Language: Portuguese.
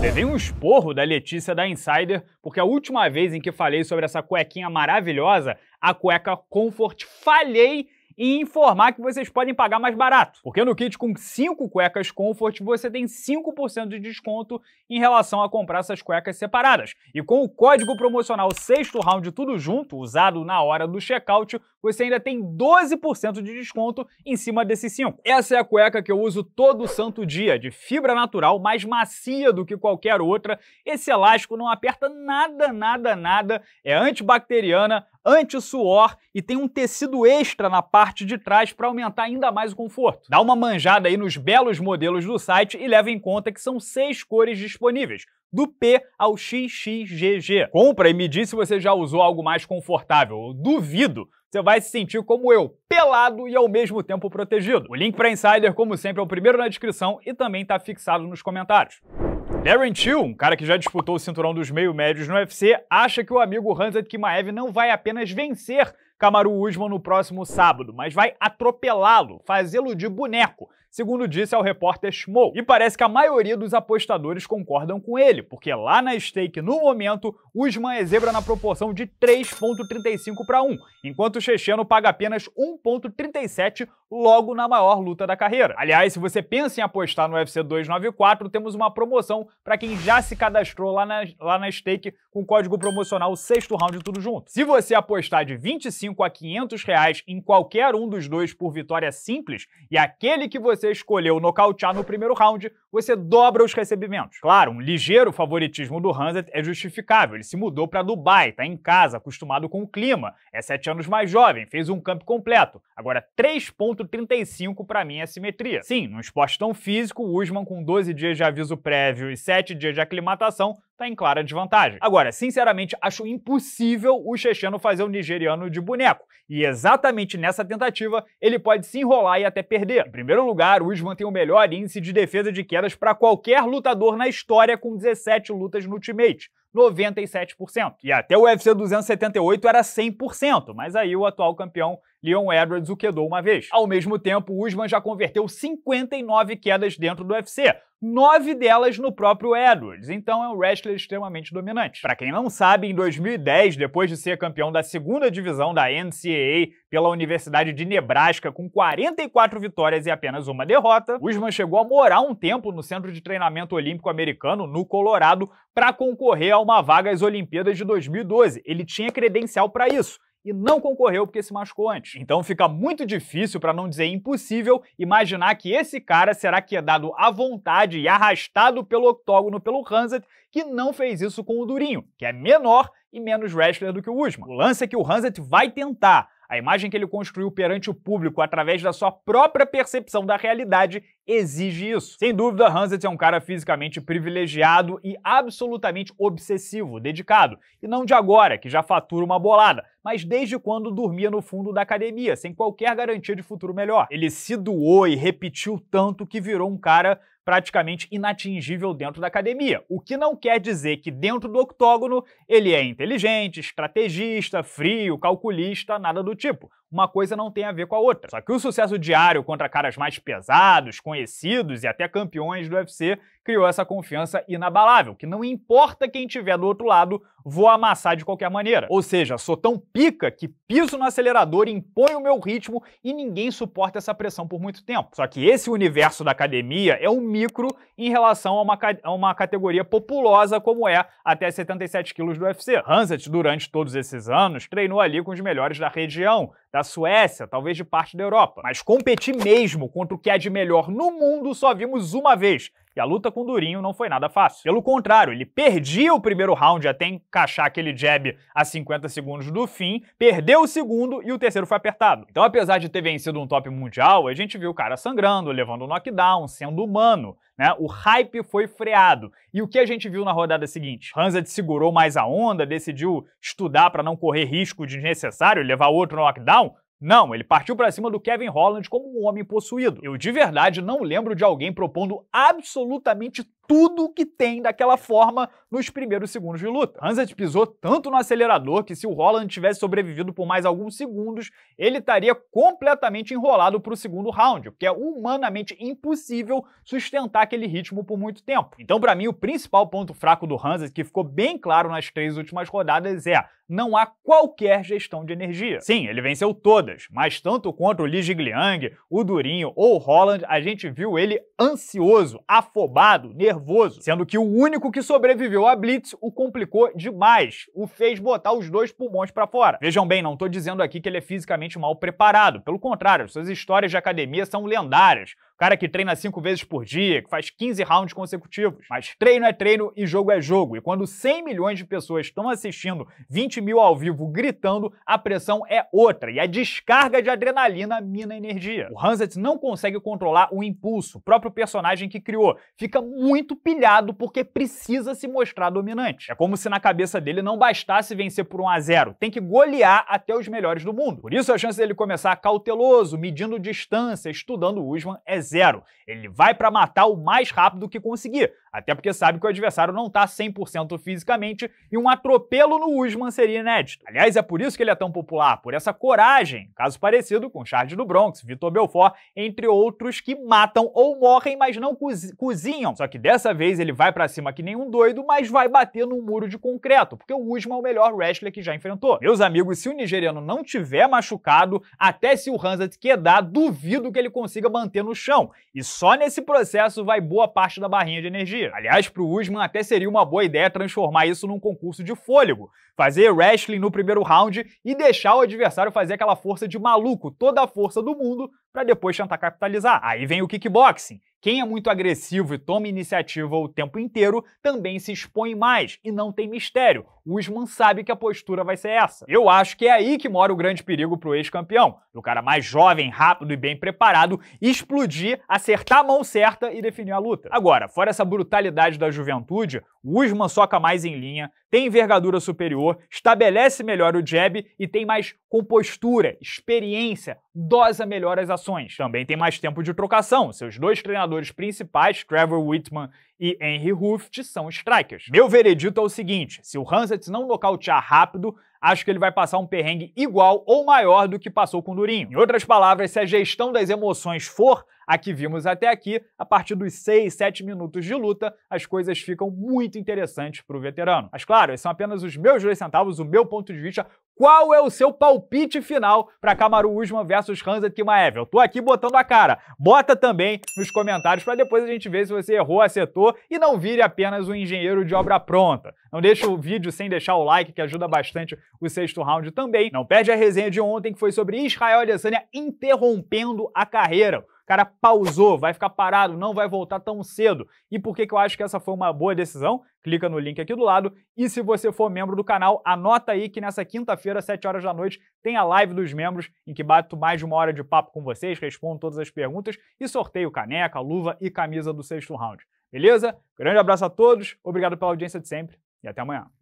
Levei um esporro da Letícia da Insider, porque a última vez em que falei sobre essa cuequinha maravilhosa, a cueca Comfort, falhei e informar que vocês podem pagar mais barato. Porque no kit com 5 cuecas Comfort você tem 5% de desconto em relação a comprar essas cuecas separadas. E com o código promocional sexto round tudo junto, usado na hora do checkout, você ainda tem 12% de desconto em cima desses 5. Essa é a cueca que eu uso todo santo dia, de fibra natural, mais macia do que qualquer outra. Esse elástico não aperta nada, nada, nada, é antibacteriana, anti-suor e tem um tecido extra na parte de trás para aumentar ainda mais o conforto. Dá uma manjada aí nos belos modelos do site e leva em conta que são seis cores disponíveis, do P ao XXGG. Compra e me diz se você já usou algo mais confortável. Eu duvido! Você vai se sentir como eu, pelado e ao mesmo tempo protegido. O link para Insider, como sempre, é o primeiro na descrição e também está fixado nos comentários. Darren Till, um cara que já disputou o cinturão dos meio-médios no UFC, acha que o amigo Hanzad Kimaev não vai apenas vencer Kamaru Usman no próximo sábado, mas vai atropelá-lo, fazê-lo de boneco, segundo disse ao repórter Schmo. E parece que a maioria dos apostadores concordam com ele, porque lá na stake, no momento, Usman é zebra na proporção de 3,35 para 1, enquanto o checheno paga apenas 1,37 logo na maior luta da carreira. Aliás, se você pensa em apostar no UFC 294, temos uma promoção para quem já se cadastrou lá na, lá na Stake com código promocional sexto round tudo junto. Se você apostar de 25 a 500 reais em qualquer um dos dois por vitória simples e aquele que você escolheu nocautear no primeiro round, você dobra os recebimentos. Claro, um ligeiro favoritismo do Hanset é justificável. Ele se mudou para Dubai, tá em casa, acostumado com o clima, é sete anos mais jovem, fez um campo completo. Agora, três pontos 1,35 para mim é simetria. Sim, num esporte tão físico, o Usman com 12 dias de aviso prévio e 7 dias de aclimatação está em clara desvantagem. Agora, sinceramente, acho impossível o checheno fazer o nigeriano de boneco. E exatamente nessa tentativa, ele pode se enrolar e até perder. Em primeiro lugar, o Usman tem o melhor índice de defesa de quedas para qualquer lutador na história com 17 lutas no Ultimate. 97%. E até o UFC 278 era 100%, mas aí o atual campeão Leon Edwards o quedou uma vez. Ao mesmo tempo, o Usman já converteu 59 quedas dentro do UFC, nove delas no próprio Edwards, então é um wrestler extremamente dominante. Para quem não sabe, em 2010, depois de ser campeão da segunda divisão da NCAA pela Universidade de Nebraska com 44 vitórias e apenas uma derrota, Usman chegou a morar um tempo no Centro de Treinamento Olímpico Americano, no Colorado, para concorrer a uma vaga às Olimpíadas de 2012. Ele tinha credencial para isso e não concorreu porque se machucou antes. Então fica muito difícil, para não dizer impossível, imaginar que esse cara será quedado é à vontade e arrastado pelo octógono pelo Hanset, que não fez isso com o Durinho, que é menor e menos wrestler do que o Usman. O lance é que o Hanset vai tentar, a imagem que ele construiu perante o público através da sua própria percepção da realidade exige isso. Sem dúvida, Hanset é um cara fisicamente privilegiado e absolutamente obsessivo, dedicado. E não de agora, que já fatura uma bolada, mas desde quando dormia no fundo da academia, sem qualquer garantia de futuro melhor. Ele se doou e repetiu tanto que virou um cara praticamente inatingível dentro da academia. O que não quer dizer que dentro do octógono ele é inteligente, estrategista, frio, calculista, nada do tipo uma coisa não tem a ver com a outra. Só que o sucesso diário contra caras mais pesados, conhecidos e até campeões do UFC criou essa confiança inabalável, que não importa quem tiver do outro lado, vou amassar de qualquer maneira. Ou seja, sou tão pica que piso no acelerador, imponho o meu ritmo e ninguém suporta essa pressão por muito tempo. Só que esse universo da academia é um micro em relação a uma, a uma categoria populosa como é até 77 quilos do UFC. Hansett, durante todos esses anos, treinou ali com os melhores da região, da Suécia, talvez de parte da Europa. Mas competir mesmo contra o que é de melhor no mundo só vimos uma vez, e a luta com o Durinho não foi nada fácil. Pelo contrário, ele perdia o primeiro round até encaixar aquele jab a 50 segundos do fim, perdeu o segundo e o terceiro foi apertado. Então, apesar de ter vencido um top mundial, a gente viu o cara sangrando, levando o knockdown, sendo humano. Né? O hype foi freado. E o que a gente viu na rodada seguinte? Hansa segurou mais a onda, decidiu estudar para não correr risco desnecessário, levar outro knockdown, não, ele partiu para cima do Kevin Holland como um homem possuído. Eu de verdade não lembro de alguém propondo absolutamente tudo que tem daquela forma nos primeiros segundos de luta. Anzet pisou tanto no acelerador que se o Holland tivesse sobrevivido por mais alguns segundos, ele estaria completamente enrolado para o segundo round, porque é humanamente impossível sustentar aquele ritmo por muito tempo. Então, para mim, o principal ponto fraco do Hanset, que ficou bem claro nas três últimas rodadas, é não há qualquer gestão de energia. Sim, ele venceu todas, mas tanto contra o Li Jigliang, o Durinho ou o Holland, a gente viu ele ansioso, afobado, nervoso, nervoso, sendo que o único que sobreviveu à blitz o complicou demais, o fez botar os dois pulmões para fora. Vejam bem, não estou dizendo aqui que ele é fisicamente mal preparado, pelo contrário, suas histórias de academia são lendárias cara que treina cinco vezes por dia, que faz 15 rounds consecutivos. Mas treino é treino e jogo é jogo. E quando 100 milhões de pessoas estão assistindo, 20 mil ao vivo gritando, a pressão é outra. E a descarga de adrenalina mina energia. O Hanset não consegue controlar o impulso, o próprio personagem que criou. Fica muito pilhado porque precisa se mostrar dominante. É como se na cabeça dele não bastasse vencer por 1 a 0 Tem que golear até os melhores do mundo. Por isso a chance dele começar cauteloso, medindo distância, estudando o Usman é zero. Ele vai para matar o mais rápido que conseguir, até porque sabe que o adversário não tá 100% fisicamente e um atropelo no Usman seria inédito. Aliás, é por isso que ele é tão popular, por essa coragem, caso parecido com Charles do Bronx, Vitor Belfort, entre outros que matam ou morrem, mas não cozinham. Só que dessa vez ele vai para cima que nem um doido, mas vai bater num muro de concreto, porque o Usman é o melhor wrestler que já enfrentou. Meus amigos, se o nigeriano não tiver machucado, até se o Hansa quedar, duvido que ele consiga manter no chão produção, e só nesse processo vai boa parte da barrinha de energia. Aliás, para o Usman até seria uma boa ideia transformar isso num concurso de fôlego, fazer wrestling no primeiro round e deixar o adversário fazer aquela força de maluco, toda a força do mundo, para depois tentar capitalizar. Aí vem o kickboxing, quem é muito agressivo e toma iniciativa o tempo inteiro também se expõe mais e não tem mistério. O Usman sabe que a postura vai ser essa. Eu acho que é aí que mora o grande perigo pro ex-campeão. Do cara mais jovem, rápido e bem preparado explodir, acertar a mão certa e definir a luta. Agora, fora essa brutalidade da juventude, o Usman soca mais em linha, tem envergadura superior, estabelece melhor o jab e tem mais compostura, experiência, dosa melhor as ações. Também tem mais tempo de trocação. Seus dois treinadores arremessadores principais, Trevor Whitman e Henry Hooft, são strikers. Meu veredito é o seguinte: se o Hansett não nocautear rápido, acho que ele vai passar um perrengue igual ou maior do que passou com o Durinho. Em outras palavras, se a gestão das emoções for a que vimos até aqui, a partir dos 6, 7 minutos de luta, as coisas ficam muito interessantes para o veterano. Mas claro, esses são apenas os meus dois centavos, o meu ponto de vista qual é o seu palpite final para Kamaru Usman versus Hamza Timaev? Eu tô aqui botando a cara. Bota também nos comentários para depois a gente ver se você errou, acertou e não vire apenas um engenheiro de obra pronta. Não deixa o vídeo sem deixar o like, que ajuda bastante o sexto round também. Não perde a resenha de ontem que foi sobre Israel Adesanya interrompendo a carreira cara pausou, vai ficar parado, não vai voltar tão cedo. E por que, que eu acho que essa foi uma boa decisão? Clica no link aqui do lado. E se você for membro do canal, anota aí que nessa quinta-feira, 7 horas da noite, tem a live dos membros, em que bato mais de uma hora de papo com vocês, respondo todas as perguntas e sorteio caneca, luva e camisa do sexto round. Beleza? Grande abraço a todos, obrigado pela audiência de sempre e até amanhã.